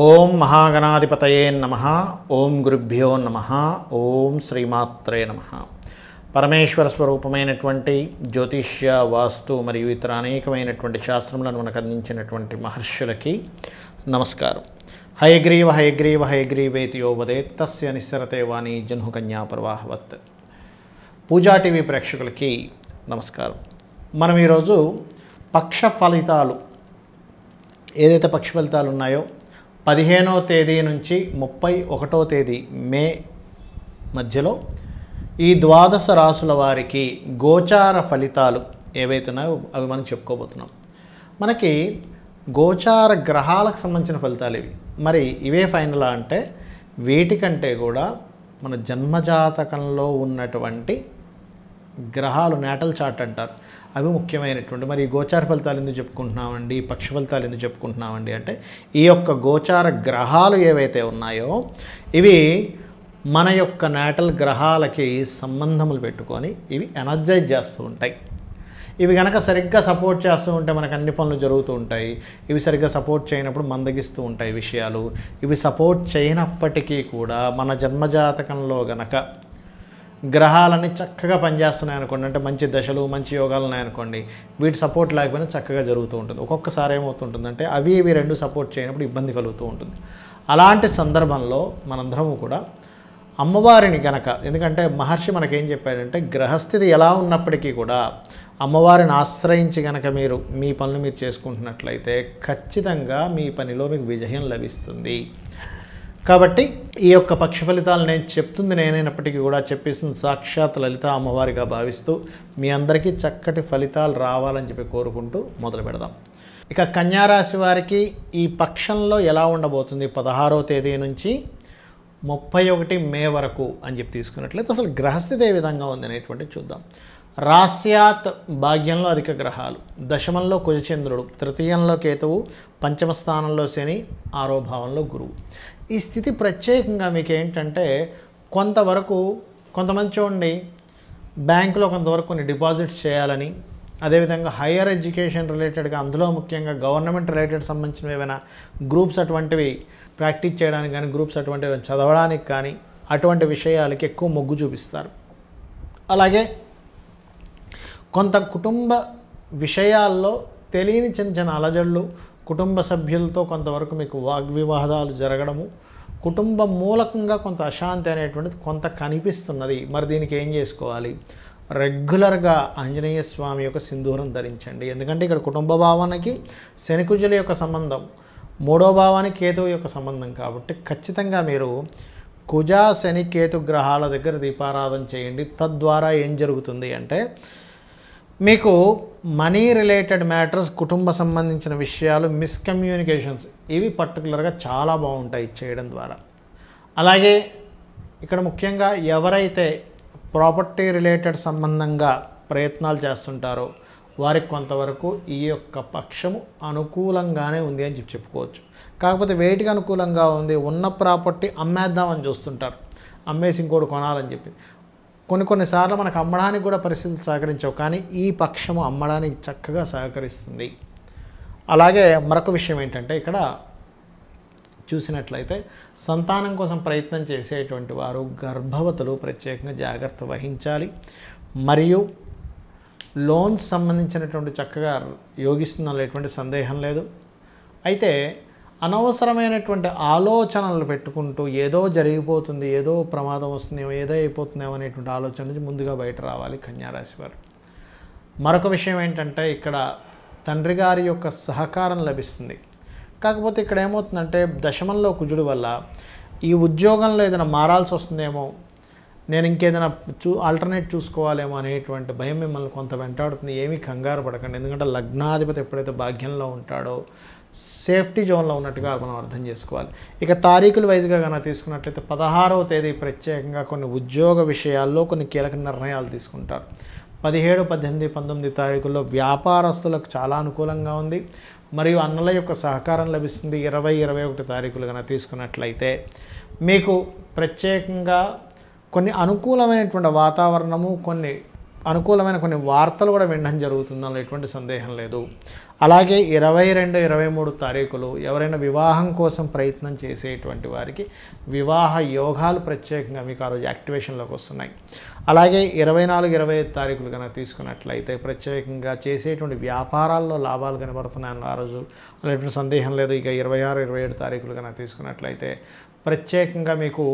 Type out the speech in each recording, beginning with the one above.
ఓం మహాగణాధిపతయే నమ ఓం గురుభ్యో నమ ఓం శ్రీమాత్రే నమ పరమేశ్వర స్వరూపమైనటువంటి జ్యోతిష్య వాస్తు మరియు ఇతర అనేకమైనటువంటి శాస్త్రములను మనకు అందించినటువంటి మహర్షులకి నమస్కారం హయగ్రీవ హయగ్రీవ హయగ్రీవేతి వదే తస్య నిస్సరతే వాణి జన్హుకన్యా ప్రవాహవత్ పూజా టీవీ ప్రేక్షకులకి నమస్కారం మనం ఈరోజు పక్ష ఫలితాలు ఏదైతే పక్ష ఫలితాలు ఉన్నాయో పదిహేనో తేదీ నుంచి ముప్పై ఒకటో తేదీ మే మధ్యలో ఈ ద్వాదశ రాసుల వారికి గోచార ఫలితాలు ఏవైతున్నాయో అవి మనం చెప్పుకోబోతున్నాం మనకి గోచార గ్రహాలకు సంబంధించిన ఫలితాలు ఇవి మరి ఇవే ఫైనల్ అంటే వీటికంటే కూడా మన జన్మజాతకంలో ఉన్నటువంటి గ్రహాలు నేటల్ చాట్ అంటారు అవి ముఖ్యమైనటువంటి మరి గోచార ఫలితాలు ఎందుకు చెప్పుకుంటున్నామండి పక్ష ఫలితాలు ఎందుకు చెప్పుకుంటున్నామండి అంటే ఈ యొక్క గోచార గ్రహాలు ఏవైతే ఉన్నాయో ఇవి మన యొక్క నేటల్ గ్రహాలకి సంబంధములు పెట్టుకొని ఇవి ఎనర్జైజ్ చేస్తూ ఉంటాయి ఇవి కనుక సరిగ్గా సపోర్ట్ చేస్తూ ఉంటే మనకు అన్ని పనులు జరుగుతూ ఉంటాయి ఇవి సరిగ్గా సపోర్ట్ చేయనప్పుడు మందగిస్తూ ఉంటాయి విషయాలు ఇవి సపోర్ట్ చేయనప్పటికీ కూడా మన జన్మజాతకంలో గనక గ్రహాలన్నీ చక్కగా పనిచేస్తున్నాయి అనుకోండి అంటే మంచి దశలు మంచి యోగాలు ఉన్నాయనుకోండి వీటి సపోర్ట్ లేకపోయినా చక్కగా జరుగుతూ ఉంటుంది ఒక్కొక్కసారి ఏమవుతుంటుందంటే అవి ఇవి రెండు సపోర్ట్ చేయనప్పుడు ఇబ్బంది కలుగుతూ ఉంటుంది అలాంటి సందర్భంలో మనందరము కూడా అమ్మవారిని గనక ఎందుకంటే మహర్షి మనకేం చెప్పాడంటే గ్రహస్థితి ఎలా ఉన్నప్పటికీ కూడా అమ్మవారిని ఆశ్రయించి గనక మీరు మీ పనులు మీరు చేసుకుంటున్నట్లయితే ఖచ్చితంగా మీ పనిలో మీకు విజయం లభిస్తుంది కాబట్టి ఈ యొక్క పక్ష ఫలితాలు నేను చెప్తుంది నేనైనప్పటికీ కూడా చెప్పేసింది సాక్షాత్ లలిత అమ్మవారిగా భావిస్తూ మీ అందరికీ చక్కటి ఫలితాలు రావాలని చెప్పి కోరుకుంటూ మొదలు పెడదాం ఇక కన్యారాశి వారికి ఈ పక్షంలో ఎలా ఉండబోతుంది పదహారో తేదీ నుంచి ముప్పై ఒకటి మే వరకు అని చెప్పి తీసుకున్నట్లయితే అసలు గ్రహస్థితి ఏ విధంగా ఉంది అనేటువంటి చూద్దాం రాస్యాత్ భాగ్యంలో అధిక గ్రహాలు దశమంలో కుజచంద్రుడు తృతీయంలో కేతువు పంచమ స్థానంలో శని ఆరో భావంలో గురువు ఈ స్థితి ప్రత్యేకంగా మీకు ఏంటంటే కొంతవరకు కొంతమంది చూడండి బ్యాంకులో కొంతవరకు కొన్ని డిపాజిట్స్ చేయాలని అదేవిధంగా హయ్యర్ ఎడ్యుకేషన్ రిలేటెడ్గా అందులో ముఖ్యంగా గవర్నమెంట్ రిలేటెడ్ సంబంధించిన ఏమైనా గ్రూప్స్ అటువంటివి ప్రాక్టీస్ చేయడానికి కానీ గ్రూప్స్ అటువంటివి చదవడానికి కానీ అటువంటి విషయాలకి ఎక్కువ మొగ్గు చూపిస్తారు అలాగే కొంత కుటుంబ విషయాల్లో తెలియని చిన్న చిన్న అలజడులు కుటుంబ సభ్యులతో కొంతవరకు మీకు వాగ్వివాదాలు జరగడము కుటుంబ మూలకంగా కొంత అశాంతి అనేటువంటిది కొంత కనిపిస్తున్నది మరి దీనికి ఏం చేసుకోవాలి రెగ్యులర్గా ఆంజనేయ స్వామి యొక్క సింధూరం ధరించండి ఎందుకంటే ఇక్కడ కుటుంబ భావానికి శనికుజుల యొక్క సంబంధం మూడో భావానికి కేతువు యొక్క సంబంధం కాబట్టి ఖచ్చితంగా మీరు కుజా శని కేతు గ్రహాల దగ్గర దీపారాధన చేయండి తద్వారా ఏం జరుగుతుంది అంటే మీకు మనీ రిలేటెడ్ మ్యాటర్స్ కుటుంబ సంబంధించిన విషయాలు మిస్కమ్యూనికేషన్స్ ఇవి పర్టికులర్గా చాలా బాగుంటాయి చేయడం ద్వారా అలాగే ఇక్కడ ముఖ్యంగా ఎవరైతే ప్రాపర్టీ రిలేటెడ్ సంబంధంగా ప్రయత్నాలు చేస్తుంటారో వారికి కొంతవరకు ఈ యొక్క పక్షము అనుకూలంగానే ఉంది అని చెప్పి చెప్పుకోవచ్చు కాకపోతే వేటికి అనుకూలంగా ఉంది ఉన్న ప్రాపర్టీ అమ్మేద్దామని చూస్తుంటారు అమ్మేసి ఇంకోటి కొనాలని చెప్పి కొన్ని కొన్నిసార్లు మనకు అమ్మడానికి కూడా పరిస్థితులు సహకరించవు కానీ ఈ పక్షము అమ్మడానికి చక్కగా సహకరిస్తుంది అలాగే మరొక విషయం ఏంటంటే ఇక్కడ చూసినట్లయితే సంతానం కోసం ప్రయత్నం చేసేటువంటి వారు గర్భవతులు ప్రత్యేకంగా జాగ్రత్త వహించాలి మరియు లోన్స్ సంబంధించినటువంటి చక్కగా యోగిస్తుందనేటువంటి సందేహం లేదు అయితే అనవసరమైనటువంటి ఆలోచనలు పెట్టుకుంటూ ఏదో జరిగిపోతుంది ఏదో ప్రమాదం వస్తుందేమో ఏదో అయిపోతుందేమో అనేటువంటి ఆలోచన నుంచి ముందుగా బయట రావాలి కన్యారాశి వారు మరొక విషయం ఏంటంటే ఇక్కడ తండ్రి గారి యొక్క సహకారం లభిస్తుంది కాకపోతే ఇక్కడ ఏమవుతుందంటే దశమంలో కుజుడు వల్ల ఈ ఉద్యోగంలో ఏదైనా మారాల్సి వస్తుందేమో నేను ఇంకేదైనా చూ ఆల్టర్నేట్ చూసుకోవాలేమో అనేటువంటి భయం మిమ్మల్ని కొంత వెంటాడుతుంది ఏమీ కంగారు పడకండి ఎందుకంటే లగ్నాధిపతి ఎప్పుడైతే భాగ్యంలో ఉంటాడో సేఫ్టీ జోన్లో ఉన్నట్టుగా మనం అర్థం చేసుకోవాలి ఇక తారీఖుల వైజ్గా కనుక తీసుకున్నట్లయితే పదహారవ తేదీ ప్రత్యేకంగా కొన్ని ఉద్యోగ విషయాల్లో కొన్ని కీలక నిర్ణయాలు తీసుకుంటారు పదిహేడు పద్దెనిమిది పంతొమ్మిది తారీఖుల్లో వ్యాపారస్తులకు చాలా అనుకూలంగా ఉంది మరియు అన్నల యొక్క సహకారం లభిస్తుంది ఇరవై ఇరవై ఒకటి తారీఖులు కనుక తీసుకున్నట్లయితే మీకు ప్రత్యేకంగా కొన్ని అనుకూలమైనటువంటి వాతావరణము కొన్ని అనుకూలమైన కొన్ని వార్తలు కూడా వినడం జరుగుతుందని ఎటువంటి సందేహం లేదు అలాగే ఇరవై రెండు ఇరవై మూడు తారీఖులు ఎవరైనా వివాహం కోసం ప్రయత్నం చేసేటువంటి వారికి వివాహ యోగాలు ప్రత్యేకంగా మీకు ఆ రోజు యాక్టివేషన్లోకి వస్తున్నాయి అలాగే ఇరవై నాలుగు ఇరవై ఐదు తారీఖులు కనుక తీసుకున్నట్లయితే ప్రత్యేకంగా చేసేటువంటి వ్యాపారాల్లో లాభాలు కనబడుతున్నాయని ఆ రోజు అనేటువంటి సందేహం లేదు ఇక ఇరవై ఆరు ఇరవై ఏడు తారీఖులు కనుక తీసుకున్నట్లయితే ప్రత్యేకంగా మీకు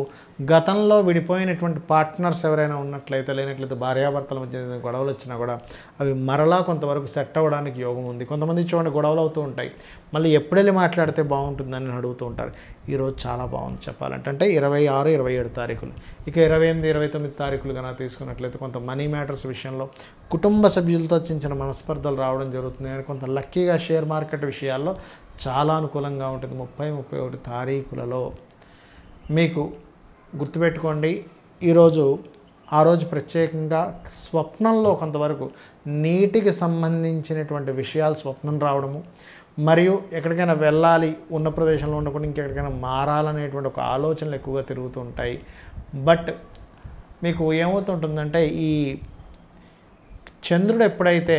గతంలో విడిపోయినటువంటి పార్ట్నర్స్ ఎవరైనా ఉన్నట్లయితే లేనట్లయితే భార్యాభర్తల మధ్య గొడవలు వచ్చినా కూడా అవి మరలా కొంతవరకు సెట్ అవ్వడానికి యోగం ఉంది కొంతమంది చూడండి గొడవలు అవుతూ ఉంటాయి మళ్ళీ ఎప్పుడెళ్ళి మాట్లాడితే బాగుంటుందని అడుగుతూ ఉంటారు ఈరోజు చాలా బాగుంది చెప్పాలంటే అంటే ఇరవై ఆరు ఇరవై ఏడు తారీఖులు ఇక ఇరవై ఎనిమిది ఇరవై తొమ్మిది తారీఖులు కనుక తీసుకున్నట్లయితే కొంత మనీ మ్యాటర్స్ విషయంలో కుటుంబ సభ్యులతో చిన్న చిన్న మనస్పర్ధలు రావడం జరుగుతుంది కానీ కొంత లక్కీగా షేర్ మార్కెట్ విషయాల్లో చాలా అనుకూలంగా ఉంటుంది ముప్పై ముప్పై ఒకటి తారీఖులలో మీకు గుర్తుపెట్టుకోండి ఈరోజు ఆ రోజు ప్రత్యేకంగా స్వప్నంలో కొంతవరకు నీటికి సంబంధించినటువంటి విషయాలు స్వప్నం రావడము మరియు ఎక్కడికైనా వెళ్ళాలి ఉన్న ప్రదేశంలో ఉండకుండా ఇంకెక్కడికైనా మారాలనేటువంటి ఒక ఆలోచనలు ఎక్కువగా తిరుగుతూ ఉంటాయి బట్ మీకు ఏమవుతుంటుందంటే ఈ చంద్రుడు ఎప్పుడైతే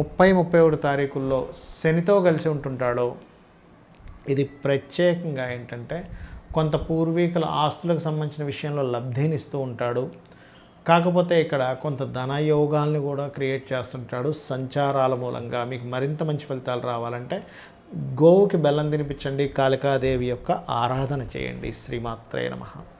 ముప్పై ముప్పై ఒకటి తారీఖుల్లో శనితో కలిసి ఉంటుంటాడో ఇది ప్రత్యేకంగా ఏంటంటే కొంత పూర్వీకుల ఆస్తులకు సంబంధించిన విషయంలో లబ్ధినిస్తూ ఉంటాడు కాకపోతే ఇక్కడ కొంత ధనయోగాల్ని కూడా క్రియేట్ చేస్తుంటాడు సంచారాల మూలంగా మీకు మరింత మంచి ఫలితాలు రావాలంటే గోవుకి బెల్లం తినిపించండి కాళికాదేవి యొక్క ఆరాధన చేయండి శ్రీమాత్రే నమ